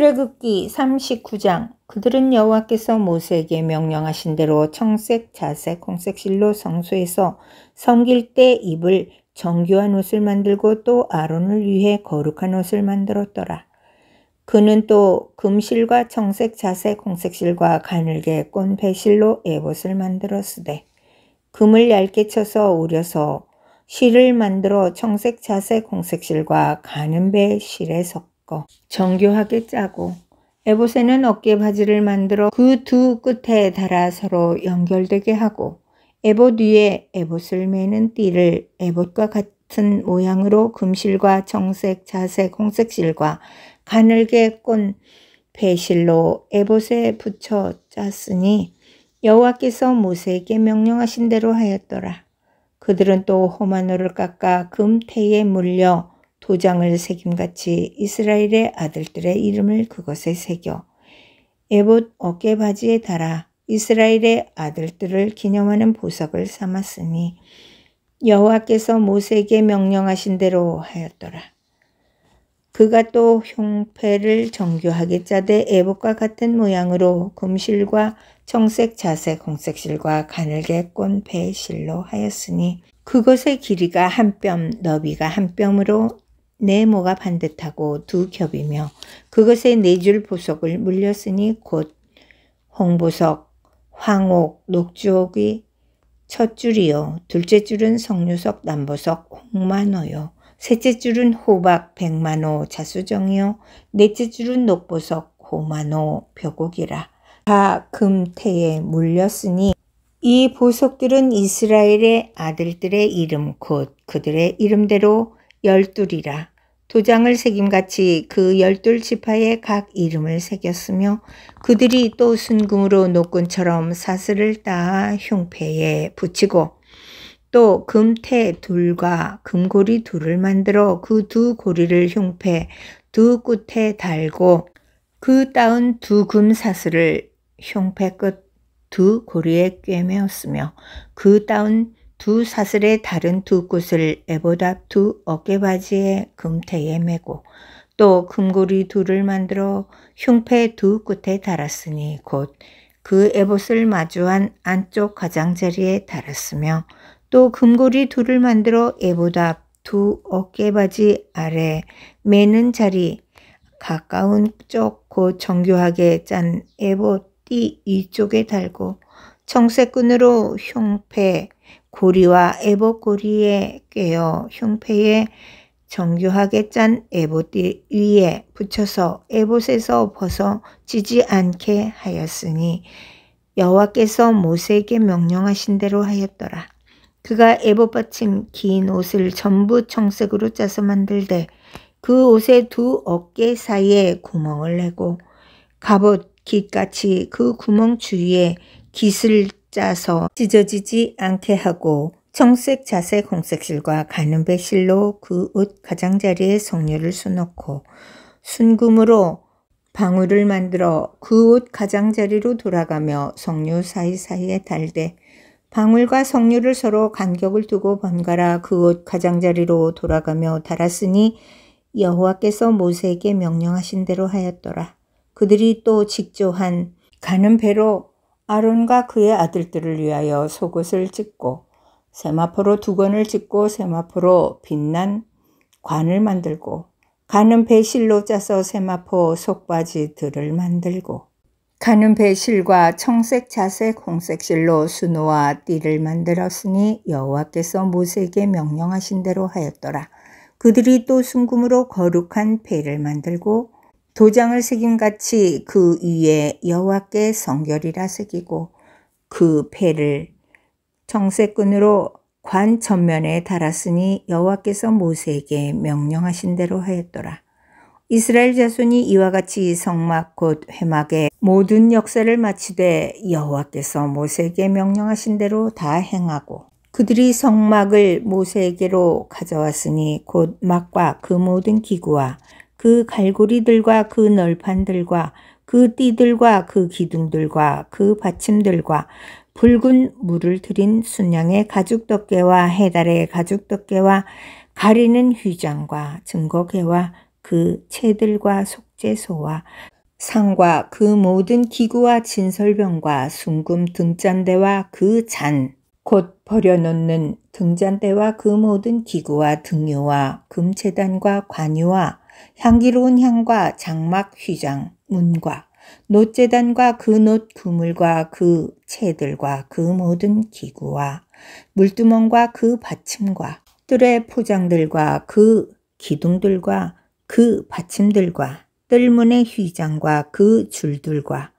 출애굽기 39장 그들은 여호와께서 모세에게 명령하신 대로 청색, 자색, 홍색 실로 성소에서 섬길 때 입을 정교한 옷을 만들고 또 아론을 위해 거룩한 옷을 만들었더라. 그는 또 금실과 청색, 자색, 홍색실과 가늘게 꼰 배실로 애봇을 만들었으되 금을 얇게 쳐서 오려서 실을 만들어 청색, 자색, 홍색실과 가는 배 실에 섞 섞어 정교하게 짜고 에보세는 어깨 바지를 만들어 그 두 끝에 달아 서로 연결되게 하고 에봇 위에 에봇을 매는 띠를 에봇과 같은 모양으로 금실과 정색, 자색, 홍색실과 가늘게 꼰 배실로 에봇에 붙여 짰으니 여호와께서 모세에게 명령하신 대로 하였더라. 그들은 또 호마노를 깎아 금태에 물려 도장을 새김같이 이스라엘의 아들들의 이름을 그것에 새겨 에봇 어깨 바지에 달아 이스라엘의 아들들을 기념하는 보석을 삼았으니 여호와께서 모세에게 명령하신 대로 하였더라. 그가 또 흉패를 정교하게 짜되 에봇과 같은 모양으로 금실과 청색, 자색, 홍색실과 가늘게 꼰 배실로 하였으니 그것의 길이가 한 뼘, 너비가 한 뼘으로 네모가 반듯하고 두 겹이며 그것에 네 줄 보석을 물렸으니 곧 홍보석, 황옥, 녹주옥이 첫 줄이요. 둘째 줄은 석류석, 남보석, 홍만호요. 셋째 줄은 호박, 백만호, 자수정이요. 넷째 줄은 녹보석, 호만호, 벼곡이라. 다 금태에 물렸으니 이 보석들은 이스라엘의 아들들의 이름 곧 그들의 이름대로 열둘이라 도장을 새김같이 그 열둘 지파의 각 이름을 새겼으며 그들이 또 순금으로 노끈처럼 사슬을 따아 흉패에 붙이고 또 금태 둘과 금고리 둘을 만들어 그 두 고리를 흉패 두 끝에 달고 그 따은 두금 사슬을 흉패 끝 두 고리에 꿰매었으며 그 따은 두 사슬의 다른 두꽃을 에보답 두 어깨바지에 금태에 메고또 금고리 둘을 만들어 흉패 두 끝에 달았으니 곧 그 에봇을 마주한 안쪽 가장자리에 달았으며 또 금고리 둘을 만들어 에보답 두 어깨바지 아래 매는 자리 가까운 쪽곧 그 정교하게 짠 에봇 띠 이쪽에 달고 청색끈으로 흉패, 고리와 에보고리에 꿰어 흉패에 정교하게 짠 에봇 위에 붙여서 에봇에서 벗어 지지 않게 하였으니 여호와께서 모세에게 명령하신 대로 하였더라. 그가 에봇 받침 긴 옷을 전부 청색으로 짜서 만들되 그 옷의 두 어깨 사이에 구멍을 내고 갑옷 깃같이 그 구멍 주위에 깃을 짜서 찢어지지 않게 하고 청색, 자색, 홍색 실과 가는배 실로 그 옷 가장자리에 석류를 수놓고 순금으로 방울을 만들어 그 옷 가장자리로 돌아가며 석류 사이사이에 달되 방울과 석류를 서로 간격을 두고 번갈아 그 옷 가장자리로 돌아가며 달았으니 여호와께서 모세에게 명령하신 대로 하였더라. 그들이 또 직조한 가는 배로 아론과 그의 아들들을 위하여 속옷을 찢고 세마포로 두건을 찢고 세마포로 빛난 관을 만들고 가는 배실로 짜서 세마포 속바지들을 만들고 가는 배실과 청색, 자색, 홍색 실로 수노와 띠를 만들었으니 여호와께서 모세에게 명령하신 대로 하였더라. 그들이 또 순금으로 거룩한 배를 만들고 도장을 새김같이 그 위에 여호와께 성결이라 새기고 그배를 정세끈으로 관 전면에 달았으니 여호와께서 모세에게 명령하신 대로 하였더라. 이스라엘 자손이 이와 같이 성막 곧 회막의 모든 역사를 마치되 여호와께서 모세에게 명령하신 대로 다 행하고 그들이 성막을 모세에게로 가져왔으니 곧 막과 그 모든 기구와 그 갈고리들과 그 널판들과 그 띠들과 그 기둥들과 그 받침들과 붉은 물을 들인 순양의 가죽 덮개와 해달의 가죽 덮개와 가리는 휘장과 증거개와 그 채들과 속재소와 상과 그 모든 기구와 진설병과 순금 등잔대와 그 잔, 곧 버려놓는 등잔대와 그 모든 기구와 등유와 금재단과 관유와 향기로운 향과 장막 휘장, 문과 노재단과 그놋 그물과 그 채들과 그 모든 기구와 물두멍과 그 받침과 뜰의 포장들과 그 기둥들과 그 받침들과 뜰문의 휘장과 그 줄들과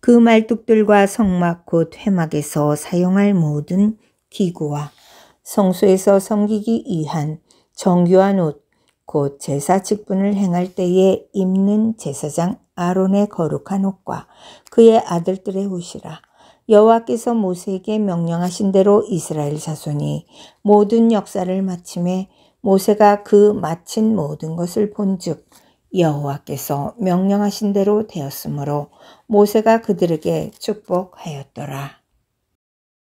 그 말뚝들과 성막 곧 회막에서 사용할 모든 기구와 성소에서 섬기기 위한 정교한 옷곧 제사 직분을 행할 때에 입는 제사장 아론의 거룩한 옷과 그의 아들들의 옷이라. 여호와께서 모세에게 명령하신 대로 이스라엘 자손이 모든 역사를 마침에 모세가 그 마친 모든 것을 본즉 여호와께서 명령하신 대로 되었으므로 모세가 그들에게 축복하였더라.